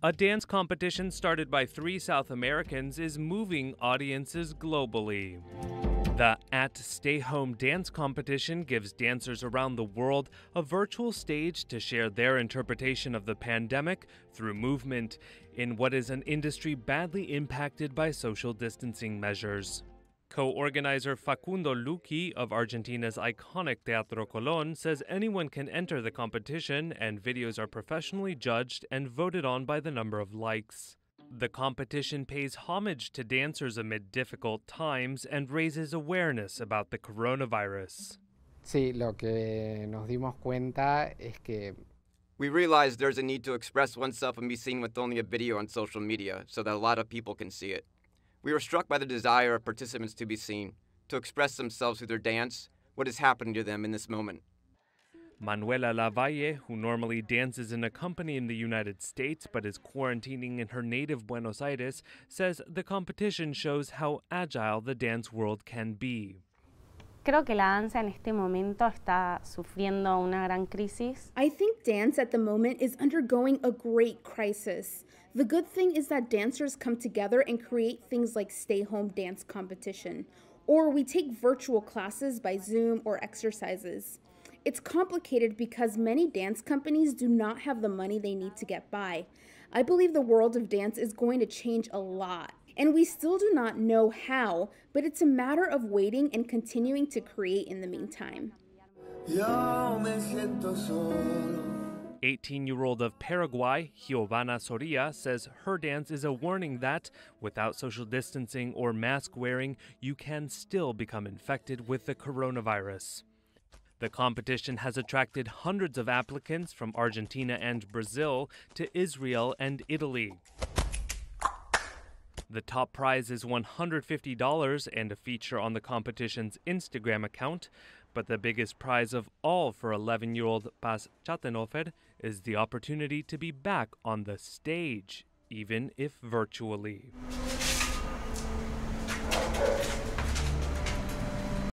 A dance competition started by three South Americans is moving audiences globally. The At Stay Home Dance Competition gives dancers around the world a virtual stage to share their interpretation of the pandemic through movement in what is an industry badly impacted by social distancing measures. Co organizer Facundo Luqui of Argentina's iconic Teatro Colón says anyone can enter the competition and videos are professionally judged and voted on by the number of likes. The competition pays homage to dancers amid difficult times and raises awareness about the coronavirus. we realized there's a need to express oneself and be seen with only a video on social media so that a lot of people can see it. We were struck by the desire of participants to be seen, to express themselves through their dance, what is happening to them in this moment. Manuela Lavalle, who normally dances in a company in the United States but is quarantining in her native Buenos Aires, says the competition shows how agile the dance world can be. Creo que la danza en este momento está sufriendo una gran crisis. I think dance at the moment is undergoing a great crisis. The good thing is that dancers come together and create things like stay-home dance competition, or we take virtual classes by Zoom or exercises. It's complicated because many dance companies do not have the money they need to get by. I believe the world of dance is going to change a lot and we still do not know how, but it's a matter of waiting and continuing to create in the meantime. 18 year old of Paraguay, Giovanna Soria, says her dance is a warning that, without social distancing or mask wearing, you can still become infected with the coronavirus. The competition has attracted hundreds of applicants from Argentina and Brazil to Israel and Italy. The top prize is $150 and a feature on the competition's Instagram account, but the biggest prize of all for 11 year old Paz Chatenofer is the opportunity to be back on the stage, even if virtually.